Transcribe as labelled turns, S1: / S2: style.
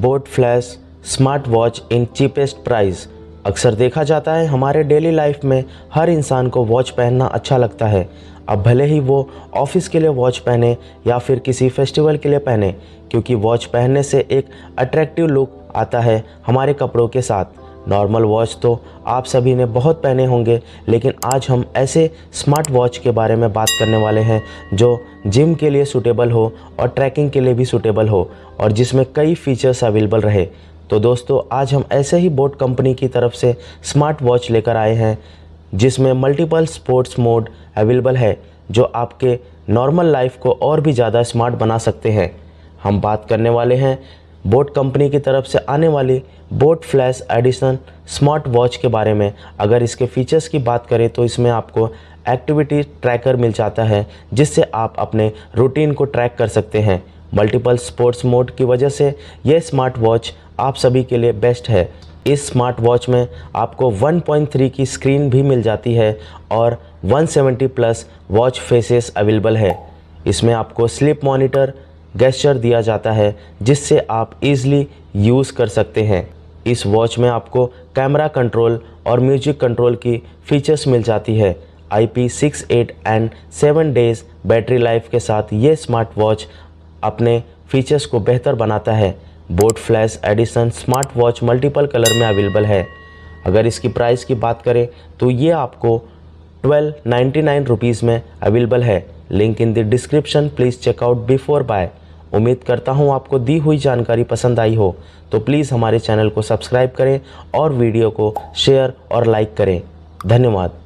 S1: boat flash smart watch in cheapest price अक्सर देखा जाता है हमारे डेली लाइफ में हर इंसान को वॉच पहनना अच्छा लगता है अब भले ही वो ऑफिस के लिए वॉच पहने या फिर किसी फेस्टिवल के लिए पहने क्योंकि वॉच पहनने से एक अट्रैक्टिव लुक आता है हमारे कपड़ों के साथ नॉर्मल वॉच तो आप सभी ने बहुत पहने होंगे लेकिन आज हम ऐसे स्मार्ट वॉच के बारे में बात करने वाले हैं जो जिम के लिए सूटेबल हो और ट्रैकिंग के लिए भी सूटेबल हो और जिसमें कई फीचर्स अवेलेबल रहे तो दोस्तों आज हम ऐसे ही बोट कंपनी की तरफ से स्मार्ट वॉच लेकर आए हैं जिसमें मल्टीपल स्पोर्ट्स मोड अवेलेबल है जो आपके नॉर्मल लाइफ को और भी ज़्यादा स्मार्ट बना सकते हैं हम बात करने वाले हैं बोट कंपनी की तरफ से आने वाली Boat flash edition smart watch के बारे में अगर इसके फीचर्स की बात करें तो इसमें आपको एक्टिविटी ट्रैकर मिल जाता है जिससे आप अपने रूटीन को ट्रैक कर सकते हैं मल्टीपल स्पोर्ट्स मोड की वजह से यह स्मार्ट वॉच आप सभी के लिए बेस्ट है इस स्मार्ट वॉच में आपको 1.3 की स्क्रीन भी मिल जाती है और 170 प्लस वॉच फेसेस अवेलेबल है इसमें आपको स्लिप मॉनिटर गेस्चर दिया जाता है जिससे आप इजली यूज़ कर सकते हैं इस वॉच में आपको कैमरा कंट्रोल और म्यूजिक कंट्रोल की फीचर्स मिल जाती है I P six eight and seven days battery life के साथ ये स्मार्ट वॉच अपने फीचर्स को बेहतर बनाता है Boat flash edition smart watch multiple colour में अवेलेबल है अगर इसकी प्राइस की बात करें तो ये आपको ट्वेल्व नाइन्टी नाइन रुपीज़ में अवेलेबल है link in the description please check out before buy उम्मीद करता हूँ आपको दी हुई जानकारी पसंद आई हो तो प्लीज़ हमारे चैनल को सब्सक्राइब करें और वीडियो को शेयर और लाइक करें धन्यवाद